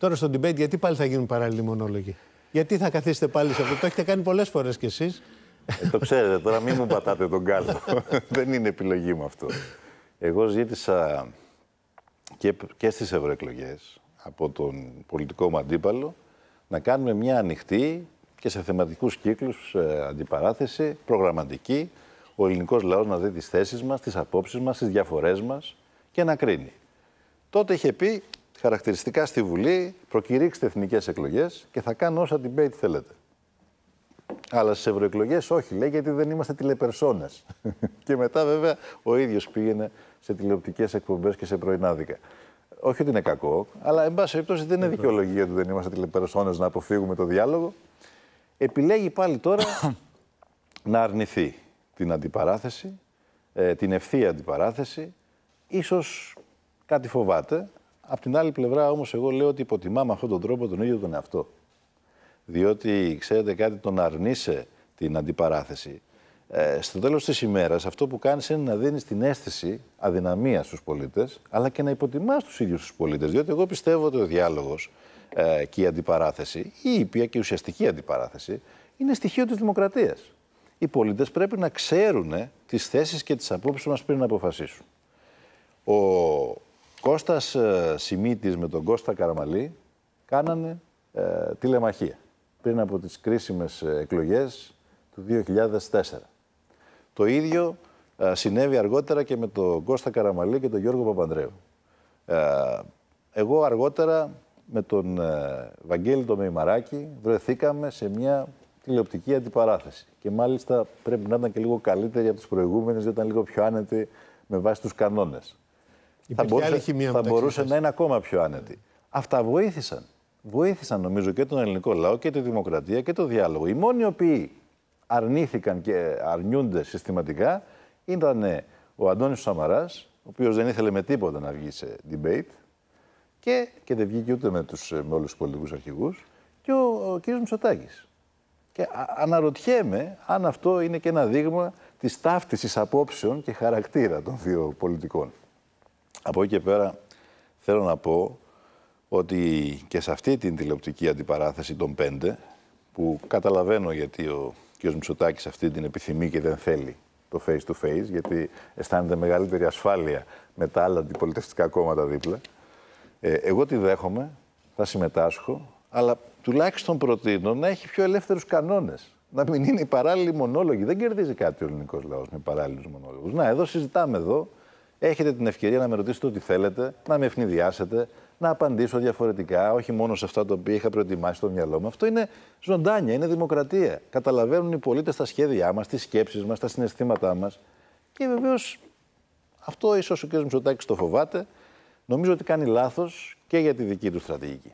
Τώρα στο debate, γιατί πάλι θα γίνουν παράλληλοι μονόλογοι. Γιατί θα καθίσετε πάλι σε αυτό. Το έχετε κάνει πολλές φορές κι εσείς. Ε, το ξέρετε τώρα, μην μου πατάτε τον κάλπο. Δεν είναι επιλογή μου αυτό. Εγώ ζήτησα και, και στις ευρωεκλογές από τον πολιτικό μου αντίπαλο να κάνουμε μια ανοιχτή και σε θεματικούς κύκλους ε, αντιπαράθεση, προγραμματική, ο ελληνικός λαός να δει τις θέσεις μας, τις απόψεις μας, τις διαφορές μας και να κρίνει. Τότε είχε πει χαρακτηριστικά στη Βουλή, προκηρύξτε εθνικές εκλογές και θα κάνω όσα debate θέλετε. Αλλά στις ευρωεκλογές όχι, λέει, γιατί δεν είμαστε τηλεπερσόνες. και μετά, βέβαια, ο ίδιος πήγαινε σε τηλεοπτικές εκπομπές και σε πρωινάδικα. Όχι ότι είναι κακό, αλλά εν πάση περιπτώσει δεν είναι ναι. δικαιολογία ότι δεν είμαστε τηλεπερσόνες να αποφύγουμε το διάλογο. Επιλέγει πάλι τώρα να αρνηθεί την αντιπαράθεση, ε, την ευθεία αντιπαράθεση. Ίσως κάτι φοβάται, Απ' την άλλη πλευρά όμως, εγώ λέω ότι υποτιμά με αυτόν τον τρόπο τον ίδιο τον εαυτό. Διότι ξέρετε κάτι, τον αρνείσαι την αντιπαράθεση. Ε, στο τέλος της ημέρας, αυτό που κάνεις είναι να δίνεις την αίσθηση αδυναμίας στους πολίτες, αλλά και να υποτιμάς τους ίδιους τους πολίτες. Διότι εγώ πιστεύω ότι ο διάλογος ε, και η αντιπαράθεση, η ήπια και ουσιαστική αντιπαράθεση, είναι στοιχείο της δημοκρατίας. Οι πολίτες πρέπει να ξέρουν τις θέσεις και τις απόψεις μας πριν να αποφασίσουν. Ο Κώστας ε, Σιμίτης με τον Κώστα Καραμαλή κάνανε ε, τηλεμαχία πριν από τις κρίσιμες ε, εκλογές του 2004. Το ίδιο ε, συνέβη αργότερα και με τον Κώστα Καραμαλή και τον Γιώργο Παπανδρέου. εγώ αργότερα με τον Βαγγέλη τον Μεϊμαράκη βρεθήκαμε σε μια τηλεοπτική αντιπαράθεση. Και μάλιστα πρέπει να ήταν και λίγο καλύτερη από τις προηγούμενες, γιατί ήταν λίγο πιο άνετη με βάση τους κανόνες θα, μπορούσε, θα μπορούσε να είναι ακόμα πιο άνετη. Αυτά βοήθησαν. Βοήθησαν νομίζω και τον ελληνικό λαό και τη δημοκρατία και το διάλογο. Οι μόνοι οποίοι αρνήθηκαν και αρνιούνται συστηματικά ήταν ο Αντώνης Σαμαράς, ο οποίος δεν ήθελε με τίποτα να βγει σε debate και, και δεν βγήκε ούτε με, τους, με όλους τους πολιτικούς αρχηγούς και ο, ο κ. Μητσοτάκης. Και αναρωτιέμαι αν αυτό είναι και ένα δείγμα της ταύτισης απόψεων και χαρακτήρα των δύο πολιτικών. Από εκεί και πέρα θέλω να πω ότι και σε αυτή την τηλεοπτική αντιπαράθεση των πέντε, που καταλαβαίνω γιατί ο κ. Μητσοτάκης αυτή την επιθυμεί και δεν θέλει το face to face, γιατί αισθάνεται μεγαλύτερη ασφάλεια με τα άλλα αντιπολιτευτικά κόμματα δίπλα. Ε, εγώ τη δέχομαι, θα συμμετάσχω, αλλά τουλάχιστον προτείνω να έχει πιο ελεύθερους κανόνες, Να μην είναι οι παράλληλοι μονόλογοι. Δεν κερδίζει κάτι ο ελληνικός λαός με παράλληλους μονόλογους. Να, εδώ συζητάμε εδώ, έχετε την ευκαιρία να με ρωτήσετε ό,τι θέλετε, να με ευνηδιάσετε, να απαντήσω διαφορετικά, όχι μόνο σε αυτά τα οποία είχα προετοιμάσει στο μυαλό μου. Αυτό είναι ζωντάνια, είναι δημοκρατία. Καταλαβαίνουν οι πολίτες τα σχέδιά μας, τις σκέψεις μας, τα συναισθήματά μας. Και βεβαίως αυτό ίσως ο κ. Μητσοτάκης το φοβάται. Νομίζω ότι κάνει λάθος και για τη δική του στρατηγική.